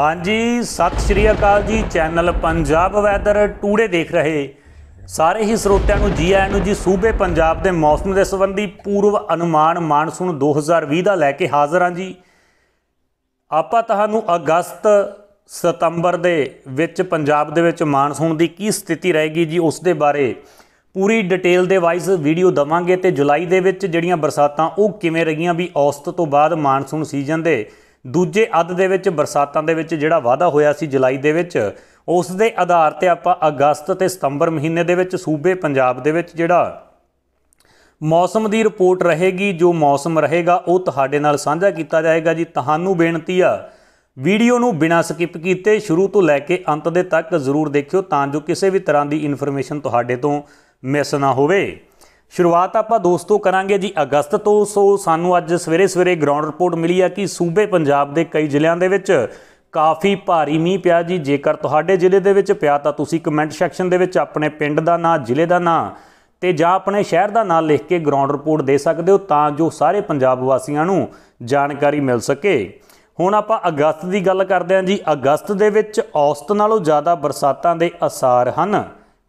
ਹਾਂਜੀ ਸਤਿ ਸ਼੍ਰੀ ਅਕਾਲ ਜੀ ਚੈਨਲ ਪੰਜਾਬ ਵੈਦਰ ਟੂਡੇ ਦੇਖ ਰਹੇ ਸਾਰੇ ਹੀ ਸਰੋਤਿਆਂ ਨੂੰ ਜੀ ਆਇਆਂ ਨੂੰ ਜੀ ਸੂਬੇ ਪੰਜਾਬ ਦੇ ਮੌਸਮ ਦੇ ਸੰਬੰਧੀ ਪੂਰਵ ਅਨੁਮਾਨ ਮਾਨਸੂਨ 2020 ਦਾ ਲੈ ਕੇ ਹਾਜ਼ਰ ਹਾਂ ਜੀ ਆਪਾਂ ਤੁਹਾਨੂੰ ਅਗਸਤ ਸਤੰਬਰ ਦੇ ਵਿੱਚ ਪੰਜਾਬ ਦੇ ਵਿੱਚ ਮਾਨਸੂਨ ਦੀ ਕੀ ਸਥਿਤੀ ਰਹੇਗੀ ਜੀ ਉਸ ਦੇ ਬਾਰੇ ਪੂਰੀ ਡਿਟੇਲ ਦੇ ਵਾਈਜ਼ ਵੀਡੀਓ ਦਵਾਂਗੇ ਤੇ ਜੁਲਾਈ ਦੇ ਵਿੱਚ ਜਿਹੜੀਆਂ ਬਰਸਾਤਾਂ ਉਹ ਕਿਵੇਂ ਰਹੀਆਂ ਵੀ ਔਸਤ ਤੋਂ ਬਾਅਦ ਮਾਨਸੂਨ ਸੀਜ਼ਨ ਦੇ ਦੂਜੇ ਅੱਧ ਦੇ ਵਿੱਚ ਬਰਸਾਤਾਂ ਦੇ ਵਿੱਚ ਜਿਹੜਾ ਵਾਅਦਾ ਹੋਇਆ ਸੀ ਜੁਲਾਈ ਦੇ ਵਿੱਚ ਉਸ ਦੇ ਆਧਾਰ ਤੇ ਆਪਾਂ ਅਗਸਤ ਤੇ ਸਤੰਬਰ ਮਹੀਨੇ ਦੇ ਵਿੱਚ ਸੂਬੇ ਪੰਜਾਬ ਦੇ ਵਿੱਚ ਜਿਹੜਾ ਮੌਸਮ ਦੀ ਰਿਪੋਰਟ ਰਹੇਗੀ ਜੋ ਮੌਸਮ ਰਹੇਗਾ ਉਹ ਤੁਹਾਡੇ ਨਾਲ ਸਾਂਝਾ ਕੀਤਾ ਜਾਏਗਾ ਜੀ ਤੁਹਾਨੂੰ ਬੇਨਤੀ ਆ ਵੀਡੀਓ ਨੂੰ ਬਿਨਾਂ ਸਕਿਪ ਕੀਤੇ ਸ਼ੁਰੂ ਤੋਂ ਲੈ ਕੇ ਅੰਤ ਦੇ ਤੱਕ ਜ਼ਰੂਰ ਦੇਖਿਓ ਤਾਂ ਜੋ ਕਿਸੇ ਵੀ ਤਰ੍ਹਾਂ ਦੀ ਇਨਫੋਰਮੇਸ਼ਨ ਤੁਹਾਡੇ ਤੋਂ ਮਿਸ ਨਾ ਹੋਵੇ ਸ਼ੁਰੂਆਤ ਆਪਾਂ ਦੋਸਤੋ ਕਰਾਂਗੇ ਜੀ ਅਗਸਤ ਤੋਂ ਸੋ ਸਾਨੂੰ ਅੱਜ ਸਵੇਰੇ ਸਵੇਰੇ ਗਰਾਊਂਡ ਰਿਪੋਰਟ ਮਿਲੀ ਆ ਕਿ ਸੂਬੇ ਪੰਜਾਬ ਦੇ ਕਈ ਜ਼ਿਲ੍ਹਿਆਂ ਦੇ ਵਿੱਚ ਕਾਫੀ ਭਾਰੀ ਮੀਂਹ ਪਿਆ ਜੀ ਜੇਕਰ ਤੁਹਾਡੇ ਜ਼ਿਲ੍ਹੇ ਦੇ ਵਿੱਚ ਪਿਆ ਤਾਂ ਤੁਸੀਂ ਕਮੈਂਟ ਸੈਕਸ਼ਨ ਦੇ ਵਿੱਚ ਆਪਣੇ ਪਿੰਡ ਦਾ ਨਾਂ ਜ਼ਿਲ੍ਹੇ ਦਾ ਨਾਂ ਤੇ ਜਾਂ ਆਪਣੇ ਸ਼ਹਿਰ ਦਾ ਨਾਂ ਲਿਖ ਕੇ ਗਰਾਊਂਡ ਰਿਪੋਰਟ ਦੇ ਸਕਦੇ ਹੋ ਤਾਂ ਜੋ ਸਾਰੇ ਪੰਜਾਬ ਵਾਸੀਆਂ ਨੂੰ ਜਾਣਕਾਰੀ ਮਿਲ ਸਕੇ ਹੁਣ ਆਪਾਂ ਅਗਸਤ ਦੀ ਗੱਲ ਕਰਦੇ ਹਾਂ ਜੀ ਅਗਸਤ ਦੇ ਵਿੱਚ ਔਸਤ ਨਾਲੋਂ ਜ਼ਿਆਦਾ ਬਰਸਾਤਾਂ ਦੇ ਅਸਾਰ ਹਨ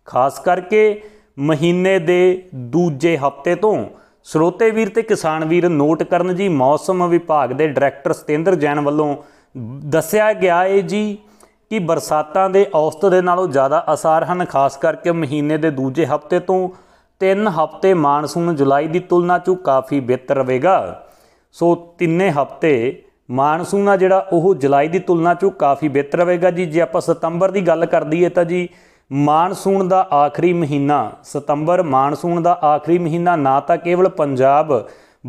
ਖਾਸ ਕਰਕੇ ਮਹੀਨੇ ਦੇ ਦੂਜੇ ਹਫ਼ਤੇ ਤੋਂ ਸਰੋਤੇ ਵੀਰ ਤੇ ਕਿਸਾਨ ਵੀਰ ਨੋਟ ਕਰਨ ਜੀ ਮੌਸਮ ਵਿਭਾਗ ਦੇ ਡਾਇਰੈਕਟਰ ਸਤਿੰਦਰ ਜੈਨ ਵੱਲੋਂ ਦੱਸਿਆ ਗਿਆ ਹੈ ਜੀ ਕਿ ਬਰਸਾਤਾਂ ਦੇ ਔਸਤ ਦੇ ਨਾਲੋਂ ਜ਼ਿਆਦਾ ਅਸਰ ਹਨ ਖਾਸ ਕਰਕੇ ਮਹੀਨੇ ਦੇ ਦੂਜੇ ਹਫ਼ਤੇ ਤੋਂ ਤਿੰਨ ਹਫ਼ਤੇ ਮਾਨਸੂਨ ਜੁਲਾਈ ਦੀ ਤੁਲਨਾ 'ਚ ਕਾਫੀ ਬਿਹਤਰ ਰਹੇਗਾ ਸੋ ਤਿੰਨੇ ਹਫ਼ਤੇ ਮਾਨਸੂਨ ਆ ਜਿਹੜਾ ਉਹ ਜੁਲਾਈ ਦੀ ਤੁਲਨਾ 'ਚ ਕਾਫੀ ਬਿਹਤਰ ਰਹੇਗਾ ਜੀ ਜੇ ਆਪਾਂ ਸਤੰਬਰ ਦੀ ਗੱਲ ਕਰਦੀਏ ਤਾਂ ਜੀ ਮਾਨਸੂਨ ਦਾ ਆਖਰੀ ਮਹੀਨਾ ਸਤੰਬਰ ਮਾਨਸੂਨ ਦਾ ਆਖਰੀ ਮਹੀਨਾ ਨਾ ਤਾਂ ਕੇਵਲ ਪੰਜਾਬ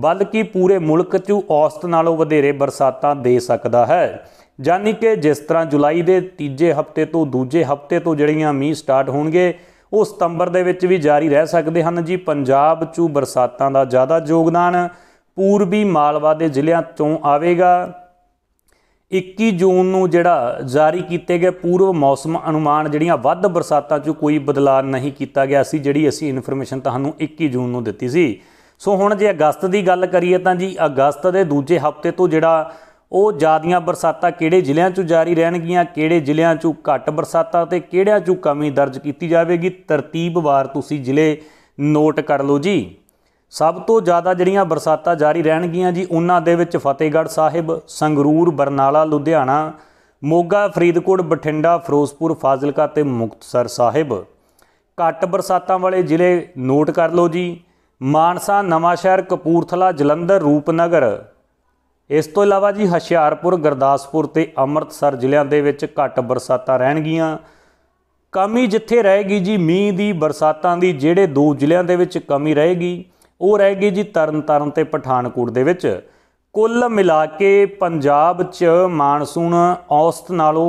ਬਲਕਿ ਪੂਰੇ ਮੁਲਕ 'ਚ ਔਸਤ ਨਾਲੋਂ ਵਧੇਰੇ ਬਰਸਾਤਾਂ ਦੇ ਸਕਦਾ ਹੈ ਜਾਨੀ ਕਿ ਜਿਸ ਤਰ੍ਹਾਂ ਜੁਲਾਈ ਦੇ ਤੀਜੇ ਹਫਤੇ ਤੋਂ ਦੂਜੇ ਹਫਤੇ ਤੋਂ ਜਿਹੜੀਆਂ ਮੀਂਹ ਸਟਾਰਟ ਹੋਣਗੇ ਉਹ ਸਤੰਬਰ ਦੇ ਵਿੱਚ ਵੀ ਜਾਰੀ ਰਹਿ ਸਕਦੇ ਹਨ ਜੀ ਪੰਜਾਬ 'ਚ ਬਰਸਾਤਾਂ ਦਾ ਜ਼ਿਆਦਾ ਯੋਗਦਾਨ ਪੂਰਬੀ ਮਾਲਵਾ ਦੇ ਜ਼ਿਲ੍ਹਿਆਂ ਤੋਂ ਆਵੇਗਾ 21 ਜੂਨ ਨੂੰ ਜਿਹੜਾ ਜਾਰੀ ਕੀਤੇ ਗਏ ਪੂਰਵ ਮੌਸਮ ਅਨੁਮਾਨ ਜਿਹੜੀਆਂ ਵੱਧ ਬਰਸਾਤਾਂ 'ਚ ਕੋਈ ਬਦਲਾਅ ਨਹੀਂ ਕੀਤਾ ਗਿਆ ਸੀ ਜਿਹੜੀ ਅਸੀਂ ਇਨਫੋਰਮੇਸ਼ਨ ਤੁਹਾਨੂੰ 21 ਜੂਨ ਨੂੰ ਦਿੱਤੀ ਸੀ ਸੋ ਹੁਣ ਜੇ ਅਗਸਤ ਦੀ ਗੱਲ ਕਰੀਏ ਤਾਂ ਜੀ ਅਗਸਤ ਦੇ ਦੂਜੇ ਹਫਤੇ ਤੋਂ ਜਿਹੜਾ ਉਹ ਜ਼ਿਆਦੀਆਂ ਬਰਸਾਤਾਂ ਕਿਹੜੇ ਜ਼ਿਲ੍ਹਿਆਂ 'ਚ ਜਾਰੀ ਰਹਿਣਗੀਆਂ ਕਿਹੜੇ ਜ਼ਿਲ੍ਹਿਆਂ 'ਚ ਘੱਟ ਬਰਸਾਤਾਂ ਤੇ ਕਿਹੜਿਆਂ 'ਚ ਕਮੀ ਦਰਜ ਕੀਤੀ ਜਾਵੇਗੀ ਤਰਤੀਬਵਾਰ ਤੁਸੀਂ ਜ਼ਿਲ੍ਹੇ ਨੋਟ ਕਰ ਲਓ ਜੀ ਸਭ ਤੋਂ ਜ਼ਿਆਦਾ ਜਿਹੜੀਆਂ ਬਰਸਾਤਾਂ ਜਾਰੀ ਰਹਿਣਗੀਆਂ ਜੀ ਉਹਨਾਂ ਦੇ ਵਿੱਚ ਫਤਿਹਗੜ੍ਹ ਸਾਹਿਬ ਸੰਗਰੂਰ ਬਰਨਾਲਾ ਲੁਧਿਆਣਾ ਮੋਗਾ ਫਰੀਦਕੋਟ ਬਠਿੰਡਾ ਫਿਰੋਜ਼ਪੁਰ ਫਾਜ਼ਿਲਕਾ ਤੇ ਮੁਕਤਸਰ ਸਾਹਿਬ ਘੱਟ ਬਰਸਾਤਾਂ ਵਾਲੇ ਜ਼ਿਲ੍ਹੇ ਨੋਟ ਕਰ ਲਓ ਜੀ ਮਾਨਸਾ ਨਵਾਂਸ਼ਹਿਰ ਕਪੂਰਥਲਾ ਜਲੰਧਰ ਰੂਪਨਗਰ ਇਸ ਤੋਂ ਇਲਾਵਾ ਜੀ ਹਸ਼ਿਆਰਪੁਰ ਗੁਰਦਾਸਪੁਰ ਤੇ ਅੰਮ੍ਰਿਤਸਰ ਜ਼ਿਲ੍ਹਿਆਂ ਦੇ ਵਿੱਚ ਘੱਟ ਬਰਸਾਤਾਂ ਰਹਿਣਗੀਆਂ ਕਮੀ ਜਿੱਥੇ ਰਹੇਗੀ ਜੀ ਮੀਂਹ ਦੀ ਬਰਸਾਤਾਂ ਦੀ ਜਿਹੜੇ ਦੋ ਜ਼ਿਲ੍ਹਿਆਂ ਦੇ ਵਿੱਚ ਕਮੀ ਰਹੇਗੀ ਉਹ ਰਹਿ ਗਈ ਜੀ ਤਰਨਤਾਰਨ ਤੇ ਪਠਾਨਕੋਟ ਦੇ ਵਿੱਚ ਕੁੱਲ ਮਿਲਾ ਕੇ ਪੰਜਾਬ 'ਚ ਮਾਨਸੂਨ ਔਸਤ ਨਾਲੋਂ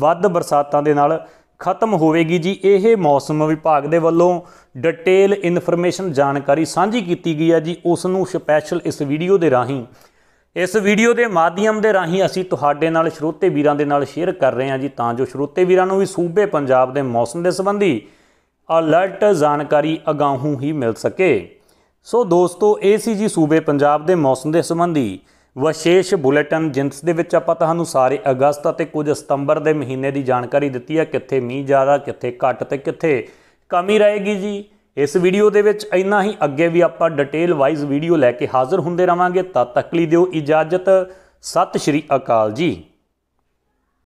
ਵੱਧ ਬਰਸਾਤਾਂ ਦੇ ਨਾਲ ਖਤਮ ਹੋਵੇਗੀ ਜੀ ਇਹ ਮੌਸਮ ਵਿਭਾਗ ਦੇ ਵੱਲੋਂ ਡਿਟੇਲ ਇਨਫੋਰਮੇਸ਼ਨ ਜਾਣਕਾਰੀ ਸਾਂਝੀ ਕੀਤੀ ਗਈ ਹੈ ਜੀ ਉਸ ਨੂੰ ਸਪੈਸ਼ਲ ਇਸ ਵੀਡੀਓ ਦੇ ਰਾਹੀਂ ਇਸ ਵੀਡੀਓ ਦੇ ਮਾਧਿਅਮ ਦੇ ਰਾਹੀਂ ਅਸੀਂ ਤੁਹਾਡੇ ਨਾਲ ਸ਼ਰੋਤੇ ਵੀਰਾਂ ਦੇ ਨਾਲ ਸ਼ੇਅਰ ਕਰ ਰਹੇ ਹਾਂ ਜੀ ਤਾਂ ਜੋ ਸ਼ਰੋਤੇ ਵੀਰਾਂ ਨੂੰ ਵੀ ਸੂਬੇ ਪੰਜਾਬ ਦੇ ਮੌਸਮ ਦੇ ਸੰਬੰਧੀ ਅਲਰਟ ਜਾਣਕਾਰੀ ਅਗਾਹੂ ਹੀ ਮਿਲ ਸਕੇ ਸੋ ਦੋਸਤੋ ਇਹ ਸੀ ਜੀ ਸੂਬੇ ਪੰਜਾਬ ਦੇ ਮੌਸਮ ਦੇ ਸੰਬੰਧੀ ਵਿਸ਼ੇਸ਼ ਬੁਲੇਟਿਨ ਜਿੰਸ ਦੇ ਵਿੱਚ ਆਪਾਂ ਤੁਹਾਨੂੰ ਸਾਰੇ ਅਗਸਤ ਅਤੇ ਕੁਝ ਸਤੰਬਰ ਦੇ ਮਹੀਨੇ ਦੀ ਜਾਣਕਾਰੀ ਦਿੱਤੀ ਹੈ ਕਿੱਥੇ ਮੀਂਹ ਜ਼ਿਆਦਾ ਕਿੱਥੇ ਘੱਟ ਤੇ ਕਿੱਥੇ ਕਮੀ ਰਹੇਗੀ ਜੀ ਇਸ ਵੀਡੀਓ ਦੇ ਵਿੱਚ ਇੰਨਾ ਹੀ ਅੱਗੇ ਵੀ ਆਪਾਂ ਡਿਟੇਲ ਵਾਈਜ਼ ਵੀਡੀਓ ਲੈ ਕੇ ਹਾਜ਼ਰ ਹੁੰਦੇ ਰਵਾਂਗੇ ਤਦ ਤੱਕ ਲਈ ਦਿਓ ਇਜਾਜ਼ਤ ਸਤਿ ਸ਼੍ਰੀ ਅਕਾਲ ਜੀ